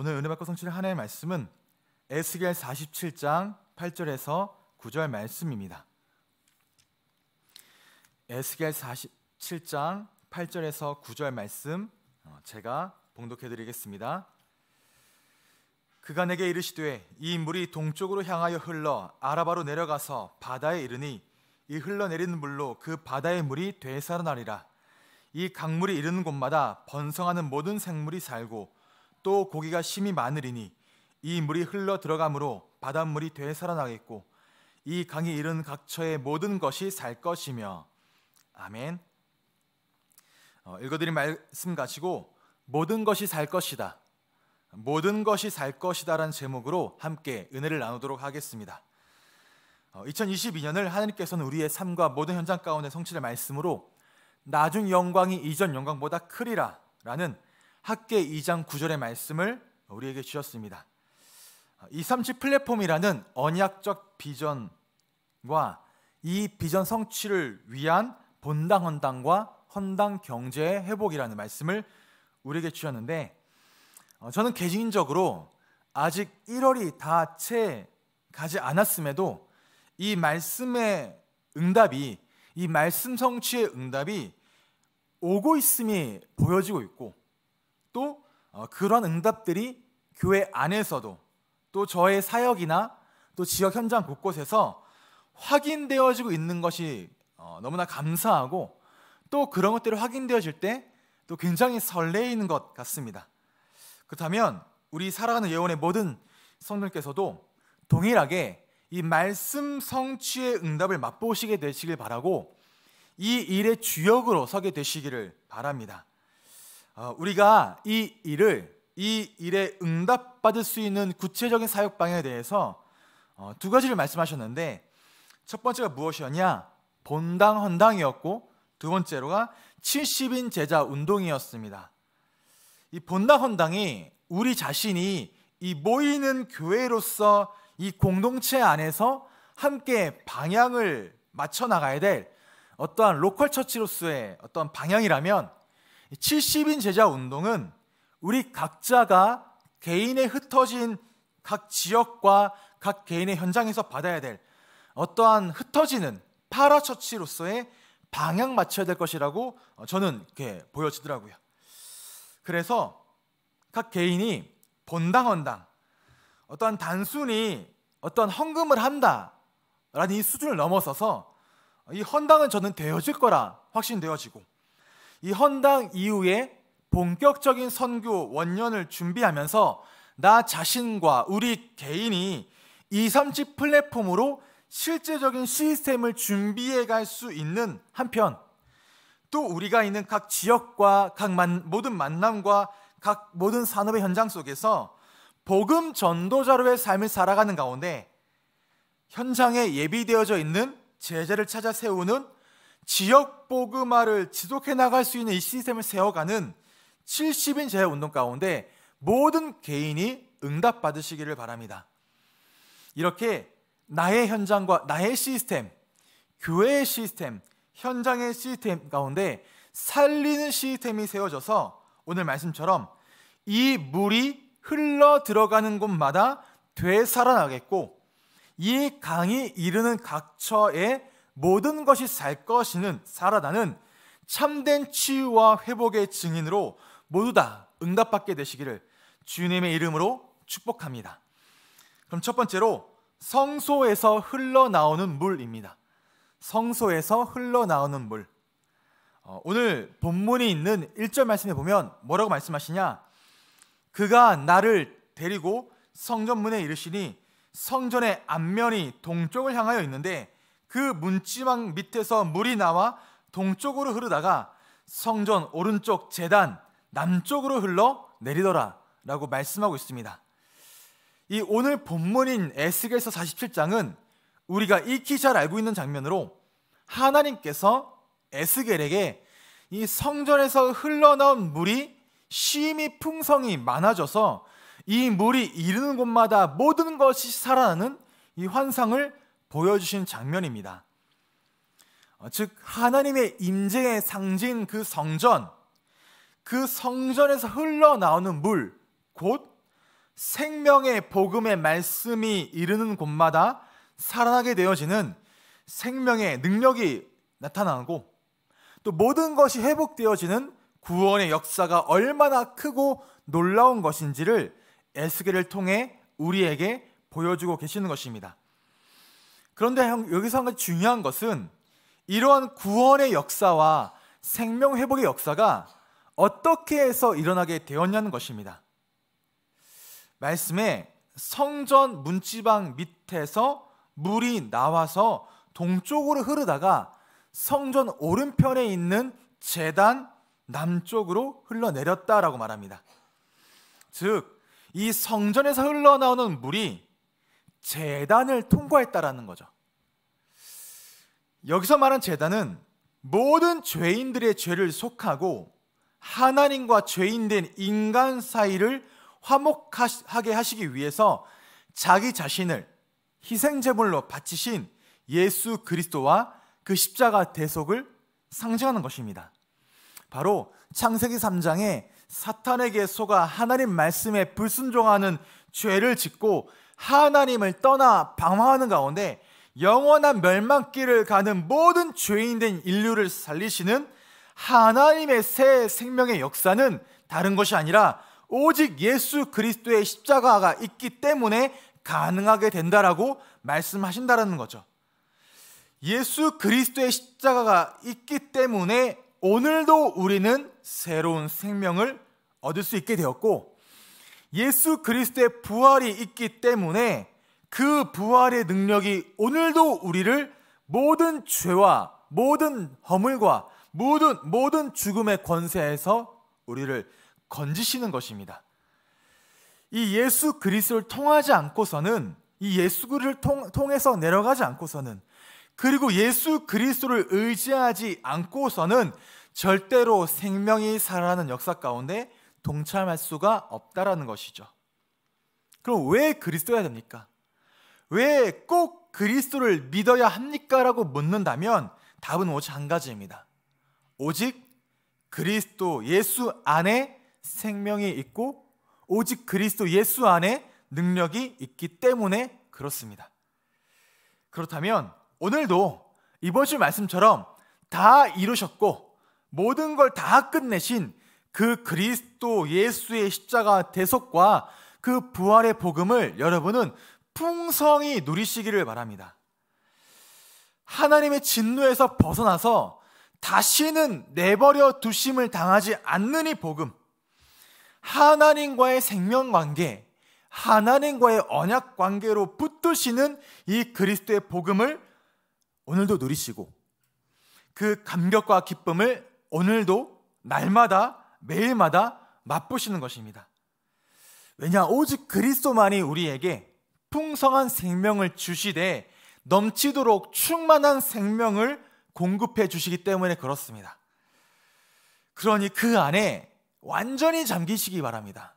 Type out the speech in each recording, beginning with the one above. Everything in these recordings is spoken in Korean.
오늘 은혜 받고 성취를 하나의 말씀은 에스겔 47장 8절에서 9절 말씀입니다. 에스겔 47장 8절에서 9절 말씀 어, 제가 봉독해 드리겠습니다. 그가 내게 이르시되 이 물이 동쪽으로 향하여 흘러 아라바로 내려가서 바다에 이르니 이 흘러내리는 물로 그 바다의 물이 되살아나리라 이 강물이 이르는 곳마다 번성하는 모든 생물이 살고 또 고기가 심히 많으리니 이 물이 흘러 들어가므로 바닷물이 되살아나겠고 이 강이 이른 각처의 모든 것이 살 것이며 아멘. 어, 읽어드린 말씀 가지고 모든 것이 살 것이다. 모든 것이 살 것이다라는 제목으로 함께 은혜를 나누도록 하겠습니다. 2022년을 어, 하나님께서는 우리의 삶과 모든 현장 가운데 성취될 말씀으로 나중 영광이 이전 영광보다 크리라라는 학계 2장 9절의 말씀을 우리에게 주셨습니다. 237 플랫폼이라는 언약적 비전과 이 비전 성취를 위한 본당 헌당과 헌당 경제의 회복이라는 말씀을 우리에게 주셨는데 어, 저는 개인적으로 아직 1월이 다 채 가지 않았음에도 이 말씀의 응답이 이 말씀 성취의 응답이 오고 있음이 보여지고 있고 또 어, 그런 응답들이 교회 안에서도 또 저의 사역이나 또 지역 현장 곳곳에서 확인되어지고 있는 것이 어, 너무나 감사하고 또 그런 것들이 확인되어질 때 또 굉장히 설레이는 것 같습니다. 그렇다면 우리 살아가는 예원의 모든 성들께서도 동일하게 이 말씀 성취의 응답을 맛보시게 되시길 바라고 이 일의 주역으로 서게 되시기를 바랍니다. 어, 우리가 이 일을 이 일에 응답받을 수 있는 구체적인 사역 방향에 대해서 어, 두 가지를 말씀하셨는데 첫 번째가 무엇이었냐? 본당 헌당이었고 두 번째로가 70인 제자 운동이었습니다. 이 본당 헌당이 우리 자신이 이 모이는 교회로서 이 공동체 안에서 함께 방향을 맞춰 나가야 될 어떠한 로컬 처치로서의 어떤 방향이라면 70인 제자 운동은 우리 각자가 개인의 흩어진 각 지역과 각 개인의 현장에서 받아야 될 어떠한 흩어지는 파라처치로서의 방향 맞춰야 될 것이라고 어, 저는 이렇게 보여지더라고요. 그래서 각 개인이 본당 헌당 어떠한 단순히 어떤 헌금을 한다라는 이 수준을 넘어서서 이 헌당은 저는 되어질 거라 확신되어지고 이 헌당 이후에 본격적인 선교 원년을 준비하면서 나 자신과 우리 개인이 2, 30 플랫폼으로 실제적인 시스템을 준비해 갈 수 있는 한편 또 우리가 있는 각 지역과 각 만, 모든 만남과 각 모든 산업의 현장 속에서 복음 전도자로의 삶을 살아가는 가운데 현장에 예비되어져 있는 제자를 찾아 세우는 지역 보그마를 지속해 나갈 수 있는 이 시스템을 세워가는 70인 재해 운동 가운데 모든 개인이 응답받으시기를 바랍니다. 이렇게 나의 현장과 나의 시스템, 교회의 시스템, 현장의 시스템 가운데 살리는 시스템이 세워져서 오늘 말씀처럼 이 물이 흘러 들어가는 곳마다 되살아나겠고 이 강이 이르는 각처에 모든 것이 살 것이는 살아나는 참된 치유와 회복의 증인으로 모두 다 응답받게 되시기를 주님의 이름으로 축복합니다. 그럼 첫 번째로 성소에서 흘러나오는 물입니다. 성소에서 흘러나오는 물. 어, 오늘 본문이 있는 1절 말씀에 보면 뭐라고 말씀하시냐? 그가 나를 데리고 성전문에 이르시니 성전의 앞면이 동쪽을 향하여 있는데 그 문지방 밑에서 물이 나와 동쪽으로 흐르다가 성전 오른쪽 재단 남쪽으로 흘러 내리더라라고 말씀하고 있습니다. 이 오늘 본문인 에스겔서 47장은 우리가 익히 잘 알고 있는 장면으로 하나님께서 에스겔에게 이 성전에서 흘러나온 물이 심히 풍성이 많아져서 이 물이 이르는 곳마다 모든 것이 살아나는 이 환상을 보여주신 장면입니다. 어, 즉 하나님의 임재의 상징 그 성전 그 성전에서 흘러나오는 물 곧 생명의 복음의 말씀이 이르는 곳마다 살아나게 되어지는 생명의 능력이 나타나고 또 모든 것이 회복되어지는 구원의 역사가 얼마나 크고 놀라운 것인지를 에스겔을 통해 우리에게 보여주고 계시는 것입니다. 그런데 여기서 한 가지 중요한 것은 이러한 구원의 역사와 생명 회복의 역사가 어떻게 해서 일어나게 되었냐는 것입니다. 말씀에 성전 문지방 밑에서 물이 나와서 동쪽으로 흐르다가 성전 오른편에 있는 재단 남쪽으로 흘러내렸다라고 말합니다. 즉, 이 성전에서 흘러나오는 물이 재단을 통과했다라는 거죠. 여기서 말한 재단은 모든 죄인들의 죄를 속하고 하나님과 죄인된 인간 사이를 화목하게 하시기 위해서 자기 자신을 희생제물로 바치신 예수 그리스도와 그 십자가 대속을 상징하는 것입니다. 바로 창세기 3장에 사탄에게 속아 하나님 말씀에 불순종하는 죄를 짓고 하나님을 떠나 방황하는 가운데 영원한 멸망길을 가는 모든 죄인된 인류를 살리시는 하나님의 새 생명의 역사는 다른 것이 아니라 오직 예수 그리스도의 십자가가 있기 때문에 가능하게 된다라고 말씀하신다라는 거죠. 예수 그리스도의 십자가가 있기 때문에 오늘도 우리는 새로운 생명을 얻을 수 있게 되었고 예수 그리스도의 부활이 있기 때문에 그 부활의 능력이 오늘도 우리를 모든 죄와 모든 허물과 모든 모든 죽음의 권세에서 우리를 건지시는 것입니다. 이 예수 그리스도를 통하지 않고서는 이 예수를 통, 통해서 내려가지 않고서는 그리고 예수 그리스도를 의지하지 않고서는 절대로 생명이 살아나는 역사 가운데 동참할 수가 없다라는 것이죠. 그럼 왜 그리스도야 됩니까? 왜 꼭 그리스도를 믿어야 합니까? 라고 묻는다면 답은 오직 한 가지입니다. 오직 그리스도 예수 안에 생명이 있고 오직 그리스도 예수 안에 능력이 있기 때문에 그렇습니다. 그렇다면 오늘도 이번 주 말씀처럼 다 이루셨고 모든 걸 다 끝내신 그 그리스도 예수의 십자가 대속과 그 부활의 복음을 여러분은 풍성히 누리시기를 바랍니다. 하나님의 진노에서 벗어나서 다시는 내버려 두심을 당하지 않는 이 복음. 하나님과의 생명 관계, 하나님과의 언약 관계로 붙드시는 이 그리스도의 복음을 오늘도 누리시고 그 감격과 기쁨을 오늘도 날마다 매일마다 맛보시는 것입니다. 왜냐 오직 그리스도만이 우리에게 풍성한 생명을 주시되 넘치도록 충만한 생명을 공급해 주시기 때문에 그렇습니다. 그러니 그 안에 완전히 잠기시기 바랍니다.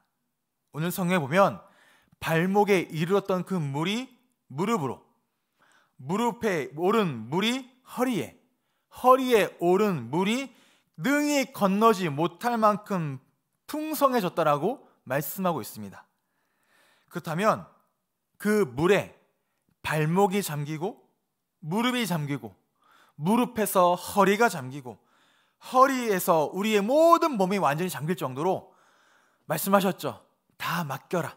오늘 성경에 보면 발목에 이르렀던 그 물이 무릎으로 무릎에 오른 물이 허리에 허리에 오른 물이 능히 건너지 못할 만큼 풍성해졌다라고 말씀하고 있습니다. 그렇다면 그 물에 발목이 잠기고 무릎이 잠기고 무릎에서 허리가 잠기고 허리에서 우리의 모든 몸이 완전히 잠길 정도로 말씀하셨죠. 다 맡겨라.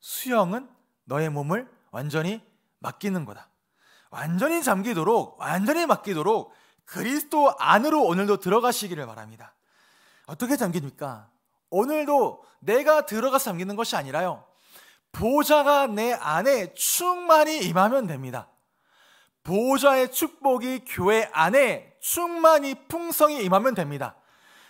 수영은 너의 몸을 완전히 맡기는 거다. 완전히 잠기도록, 완전히 맡기도록 그리스도 안으로 오늘도 들어가시기를 바랍니다. 어떻게 잠깁니까? 오늘도 내가 들어가서 잠기는 것이 아니라요. 보좌가 내 안에 충만히 임하면 됩니다. 보호의 축복이 교회 안에 충만히 풍성히 임하면 됩니다.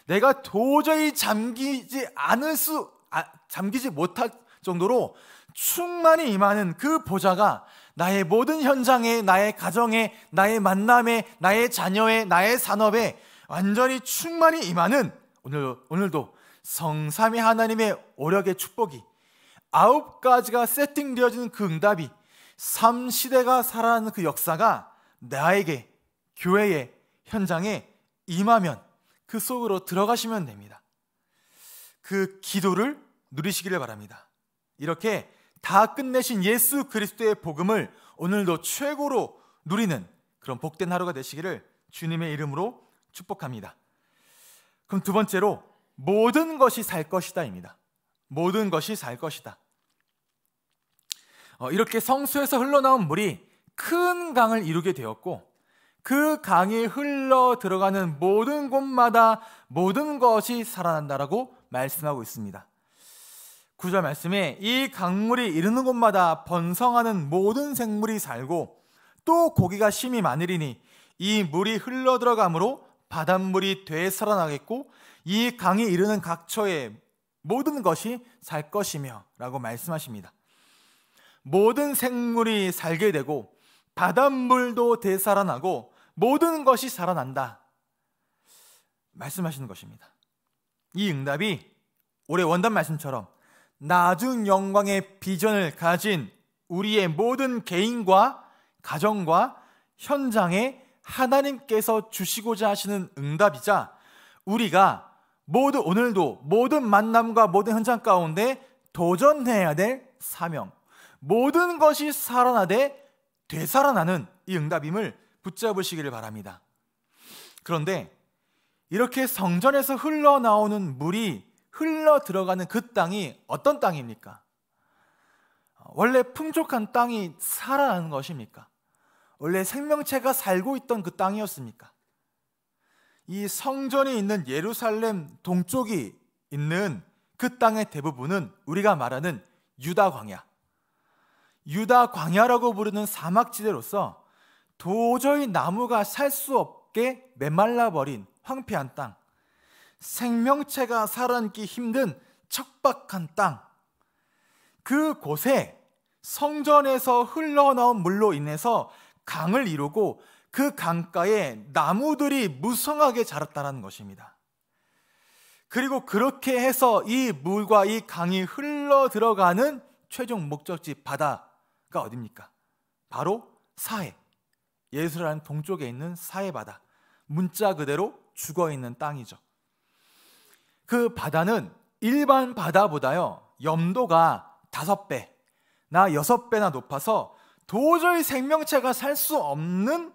내가 도저히 잠기지 않을 수, 아, 잠기지 못할 정도로 충만히 임하는 그 보좌가 나의 모든 현장에, 나의 가정에, 나의 만남에, 나의 자녀에, 나의 산업에 완전히 충만히 임하는 오늘, 오늘도 성삼위 하나님의 오력의 축복이 아홉 가지가 세팅되어지는 그 응답이 삼 시대가 살아나는 그 역사가 나에게 교회의 현장에 임하면 그 속으로 들어가시면 됩니다. 그 기도를 누리시기를 바랍니다. 이렇게 다 끝내신 예수 그리스도의 복음을 오늘도 최고로 누리는 그런 복된 하루가 되시기를 주님의 이름으로 축복합니다. 그럼 두 번째로 모든 것이 살 것이다입니다. 모든 것이 살 것이다. 어, 이렇게 성수에서 흘러나온 물이 큰 강을 이루게 되었고 그 강이 흘러 들어가는 모든 곳마다 모든 것이 살아난다라고 말씀하고 있습니다. 구절 말씀에 이 강물이 이르는 곳마다 번성하는 모든 생물이 살고 또 고기가 심히 많으리니 이 물이 흘러 들어가므로 바닷물이 되살아나겠고 이 강이 이르는 각처에 모든 것이 살 것이며 라고 말씀하십니다. 모든 생물이 살게 되고 바닷물도 되살아나고 모든 것이 살아난다. 말씀하시는 것입니다. 이 응답이 올해 원단 말씀처럼 나중 영광의 비전을 가진 우리의 모든 개인과 가정과 현장에 하나님께서 주시고자 하시는 응답이자 우리가 모두 오늘도 모든 만남과 모든 현장 가운데 도전해야 될 사명, 모든 것이 살아나되 되살아나는 이 응답임을 붙잡으시기를 바랍니다. 그런데 이렇게 성전에서 흘러나오는 물이 흘러 들어가는 그 땅이 어떤 땅입니까? 원래 풍족한 땅이 살아나는 것입니까? 원래 생명체가 살고 있던 그 땅이었습니까? 이 성전이 있는 예루살렘 동쪽이 있는 그 땅의 대부분은 우리가 말하는 유다 광야. 유다 광야라고 부르는 사막지대로서 도저히 나무가 살 수 없게 메말라 버린 황폐한 땅. 생명체가 살아남기 힘든 척박한 땅, 그곳에 성전에서 흘러나온 물로 인해서 강을 이루고 그 강가에 나무들이 무성하게 자랐다는 것입니다. 그리고 그렇게 해서 이 물과 이 강이 흘러 들어가는 최종 목적지 바다가 어딥니까? 바로 사해. 예수라는 동쪽에 있는 사해 바다. 문자 그대로 죽어 있는 땅이죠. 그 바다는 일반 바다보다요, 염도가 다섯 배나 여섯 배나 높아서 도저히 생명체가 살 수 없는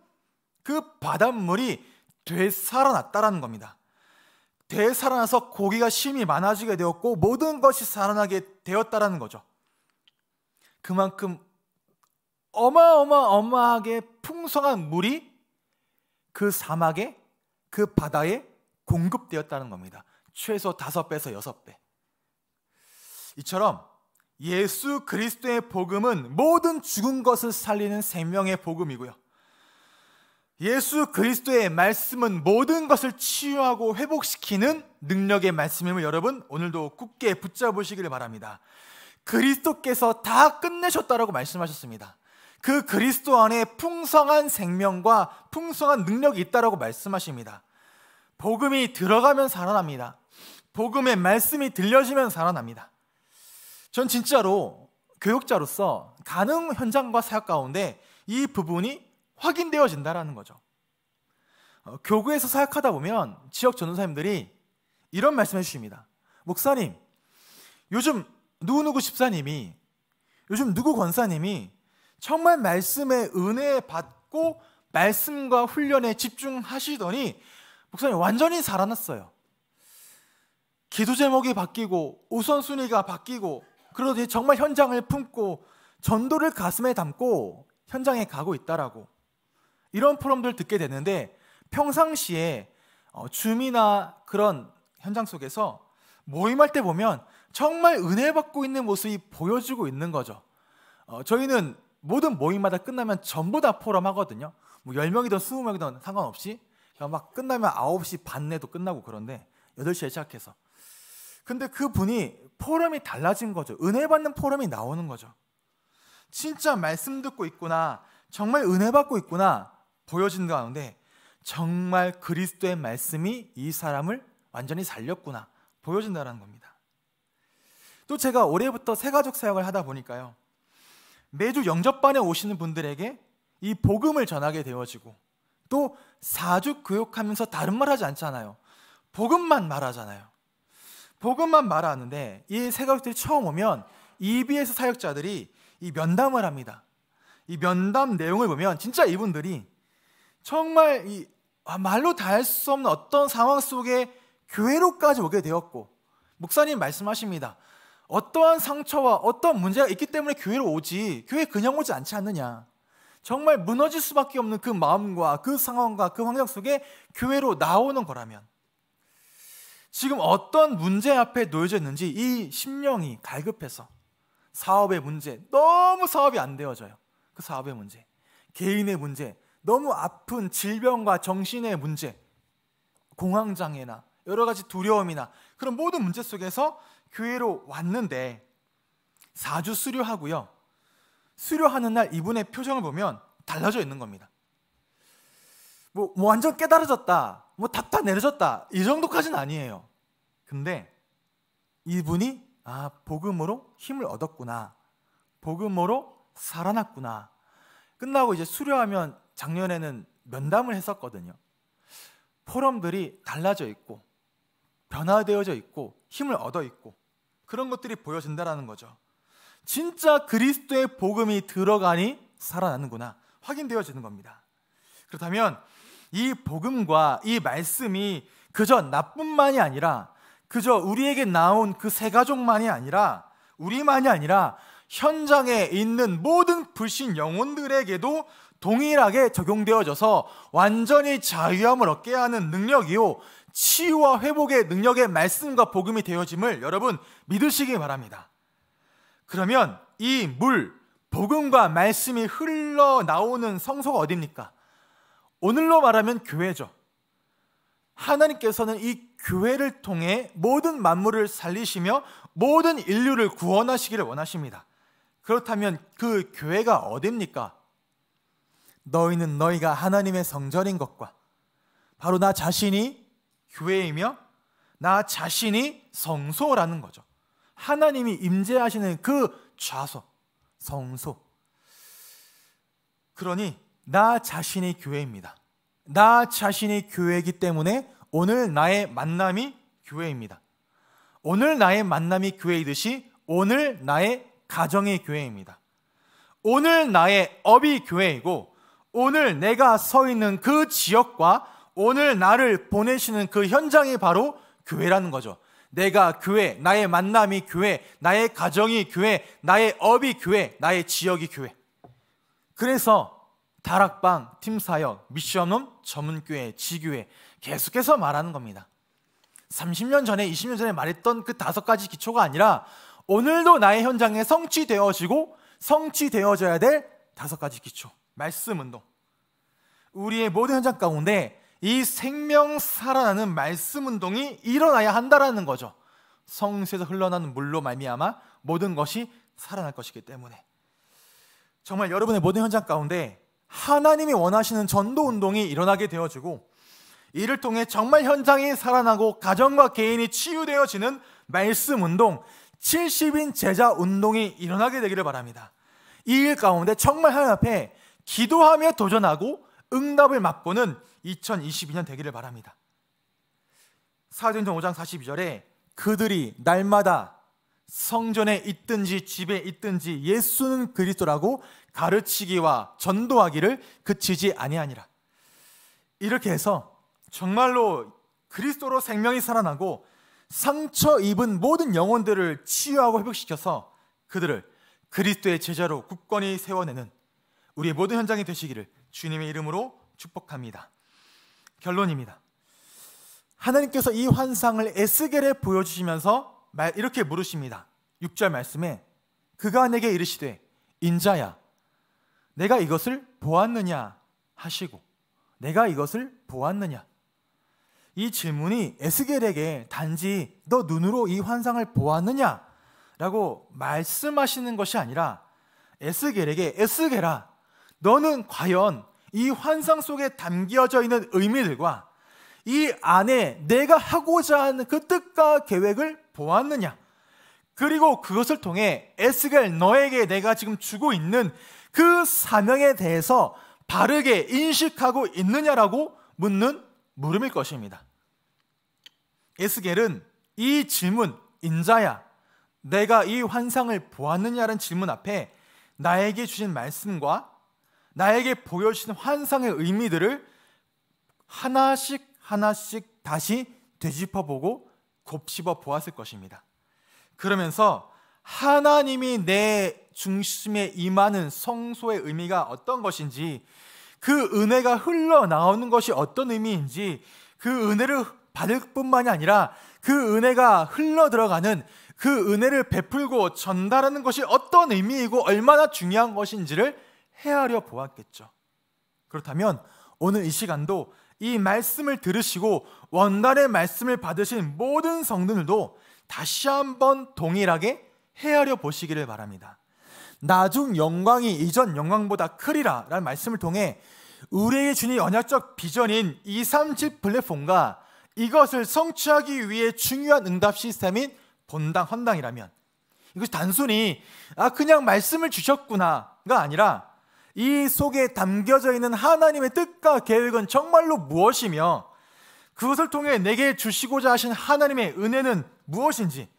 그 바닷물이 되살아났다라는 겁니다. 되살아나서 고기가 심이 많아지게 되었고 모든 것이 살아나게 되었다라는 거죠. 그만큼 어마어마어마하게 풍성한 물이 그 사막에 그 바다에 공급되었다는 겁니다. 최소 5 배에서 6 배. 이처럼 예수 그리스도의 복음은 모든 죽은 것을 살리는 생명의 복음이고요. 예수 그리스도의 말씀은 모든 것을 치유하고 회복시키는 능력의 말씀임을 여러분 오늘도 굳게 붙잡으시길 바랍니다. 그리스도께서 다 끝내셨다라고 말씀하셨습니다. 그 그리스도 안에 풍성한 생명과 풍성한 능력이 있다라고 말씀하십니다. 복음이 들어가면 살아납니다. 복음의 말씀이 들려지면 살아납니다. 전 진짜로 교육자로서 가능 현장과 사역 가운데 이 부분이 확인되어진다라는 거죠. 어, 교구에서 사역하다 보면 지역 전도사님들이 이런 말씀해 주십니다. 목사님, 요즘 누구누구 집사님이 요즘 누구 권사님이 정말 말씀의 은혜 받고 말씀과 훈련에 집중하시더니 목사님 완전히 살아났어요. 기도 제목이 바뀌고 우선순위가 바뀌고 그러더니 정말 현장을 품고 전도를 가슴에 담고 현장에 가고 있다라고 이런 포럼들 듣게 되는데 평상시에 어, 줌이나 그런 현장 속에서 모임할 때 보면 정말 은혜 받고 있는 모습이 보여지고 있는 거죠. 어, 저희는 모든 모임마다 끝나면 전부 다 포럼 하거든요. 뭐 10명이든 20명이든 상관없이 막 끝나면 9시 반내도 끝나고 그런데 8시에 시작해서 근데 그분이 포럼이 달라진 거죠. 은혜 받는 포럼이 나오는 거죠. 진짜 말씀 듣고 있구나. 정말 은혜 받고 있구나. 보여진 가운데 정말 그리스도의 말씀이 이 사람을 완전히 살렸구나. 보여진다는 겁니다. 또 제가 올해부터 새가족 사역을 하다 보니까요. 매주 영접반에 오시는 분들에게 이 복음을 전하게 되어지고 또 사주 교육하면서 다른 말 하지 않잖아요. 복음만 말하잖아요. 복음만 말하는데 이새가들이 처음 오면 EBS 사역자들이 이 면담을 합니다. 이 면담 내용을 보면 진짜 이분들이 정말 이 아, 말로 다 할 수 없는 어떤 상황 속에 교회로까지 오게 되었고 목사님 말씀하십니다. 어떠한 상처와 어떤 문제가 있기 때문에 교회로 오지 교회 그냥 오지 않지 않느냐. 정말 무너질 수밖에 없는 그 마음과 그 상황과 그 환경 속에 교회로 나오는 거라면 지금 어떤 문제 앞에 놓여져 있는지 이 심령이 갈급해서 사업의 문제, 너무 사업이 안 되어져요. 그 사업의 문제, 개인의 문제, 너무 아픈 질병과 정신의 문제, 공황장애나 여러 가지 두려움이나 그런 모든 문제 속에서 교회로 왔는데 4주 수료하고요. 수료하는 날 이분의 표정을 보면 달라져 있는 겁니다. 뭐, 뭐 완전 깨달아졌다, 뭐 답다 내려졌다 이 정도까지는 아니에요. 근데 이분이 아 복음으로 힘을 얻었구나, 복음으로 살아났구나. 끝나고 이제 수료하면 작년에는 면담을 했었거든요. 포럼들이 달라져 있고 변화되어져 있고 힘을 얻어 있고 그런 것들이 보여진다라는 거죠. 진짜 그리스도의 복음이 들어가니 살아나는구나 확인되어지는 겁니다. 그렇다면 이 복음과 이 말씀이 그저 나뿐만이 아니라 그저 우리에게 나온 그 세 가족만이 아니라 우리만이 아니라 현장에 있는 모든 불신 영혼들에게도 동일하게 적용되어져서 완전히 자유함을 얻게 하는 능력이요 치유와 회복의 능력의 말씀과 복음이 되어짐을 여러분 믿으시기 바랍니다. 그러면 이 물, 복음과 말씀이 흘러나오는 성소가 어딥니까? 오늘로 말하면 교회죠. 하나님께서는 이 교회를 통해 모든 만물을 살리시며 모든 인류를 구원하시기를 원하십니다. 그렇다면 그 교회가 어딥니까? 너희는 너희가 하나님의 성전인 것과 바로 나 자신이 교회이며 나 자신이 성소라는 거죠. 하나님이 임재하시는 그 좌소, 성소. 그러니 나 자신의 교회입니다. 나 자신의 교회이기 때문에 오늘 나의 만남이 교회입니다. 오늘 나의 만남이 교회이듯이 오늘 나의 가정의 교회입니다. 오늘 나의 업이 교회이고 오늘 내가 서 있는 그 지역과 오늘 나를 보내시는 그 현장이 바로 교회라는 거죠. 내가 교회, 나의 만남이 교회, 나의 가정이 교회, 나의 업이 교회, 나의 지역이 교회. 그래서 다락방, 팀사역, 미션홈, 전문교회, 지교회 계속해서 말하는 겁니다. 30년 전에, 20년 전에 말했던 그 다섯 가지 기초가 아니라 오늘도 나의 현장에 성취되어지고 성취되어져야 될 다섯 가지 기초. 말씀 운동. 우리의 모든 현장 가운데 이 생명 살아나는 말씀 운동이 일어나야 한다라는 거죠. 성수에서 흘러나는 물로 말미암아 모든 것이 살아날 것이기 때문에 정말 여러분의 모든 현장 가운데 하나님이 원하시는 전도 운동이 일어나게 되어지고 이를 통해 정말 현장이 살아나고 가정과 개인이 치유되어지는 말씀 운동, 70인 제자 운동이 일어나게 되기를 바랍니다. 이 일 가운데 정말 하나님 앞에 기도하며 도전하고 응답을 맛보는 2022년 되기를 바랍니다. 사도행전 5장 42절에 그들이 날마다 성전에 있든지 집에 있든지 예수는 그리스도라고 가르치기와 전도하기를 그치지 아니하니라. 이렇게 해서 정말로 그리스도로 생명이 살아나고 상처 입은 모든 영혼들을 치유하고 회복시켜서 그들을 그리스도의 제자로 굳건히 세워내는 우리의 모든 현장이 되시기를 주님의 이름으로 축복합니다. 결론입니다. 하나님께서 이 환상을 에스겔에 보여주시면서 이렇게 물으십니다. 6절 말씀에 그가 내게 이르시되 인자야 내가 이것을 보았느냐 하시고 내가 이것을 보았느냐 이 질문이 에스겔에게 단지 너 눈으로 이 환상을 보았느냐 라고 말씀하시는 것이 아니라 에스겔에게 에스겔아 너는 과연 이 환상 속에 담겨져 있는 의미들과 이 안에 내가 하고자 하는 그 뜻과 계획을 보았느냐 그리고 그것을 통해 에스겔 너에게 내가 지금 주고 있는 그 사명에 대해서 바르게 인식하고 있느냐라고 묻는 물음일 것입니다. 에스겔은 이 질문, 인자야, 내가 이 환상을 보았느냐는 질문 앞에 나에게 주신 말씀과 나에게 보여주신 환상의 의미들을 하나씩 하나씩 다시 되짚어보고 곱씹어 보았을 것입니다. 그러면서 하나님이 내 중심에 임하는 성소의 의미가 어떤 것인지 그 은혜가 흘러나오는 것이 어떤 의미인지 그 은혜를 받을 뿐만이 아니라 그 은혜가 흘러 들어가는 그 은혜를 베풀고 전달하는 것이 어떤 의미이고 얼마나 중요한 것인지를 헤아려 보았겠죠. 그렇다면 오늘 이 시간도 이 말씀을 들으시고 원단의 말씀을 받으신 모든 성도들도 다시 한번 동일하게 헤아려 보시기를 바랍니다. 나중 영광이 이전 영광보다 크리라 라는 말씀을 통해 의뢰의 주님 언약적 비전인 237 플랫폼과 이것을 성취하기 위해 중요한 응답 시스템인 본당 헌당이라면 이것이 단순히 아 그냥 말씀을 주셨구나가 아니라 이 속에 담겨져 있는 하나님의 뜻과 계획은 정말로 무엇이며 그것을 통해 내게 주시고자 하신 하나님의 은혜는 무엇인지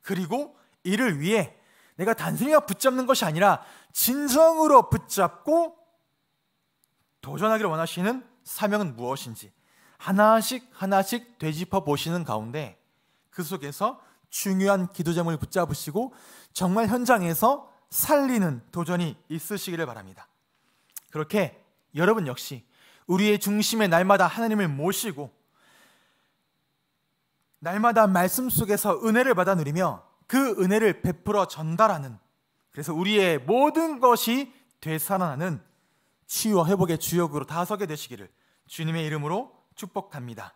그리고 이를 위해 내가 단순히 붙잡는 것이 아니라 진성으로 붙잡고 도전하기를 원하시는 사명은 무엇인지 하나씩 하나씩 되짚어 보시는 가운데 그 속에서 중요한 기도 제목을 붙잡으시고 정말 현장에서 살리는 도전이 있으시기를 바랍니다. 그렇게 여러분 역시 우리의 중심에 날마다 하나님을 모시고 날마다 말씀 속에서 은혜를 받아 누리며 그 은혜를 베풀어 전달하는 그래서 우리의 모든 것이 되살아나는 치유와 회복의 주역으로 다 서게 되시기를 주님의 이름으로 축복합니다.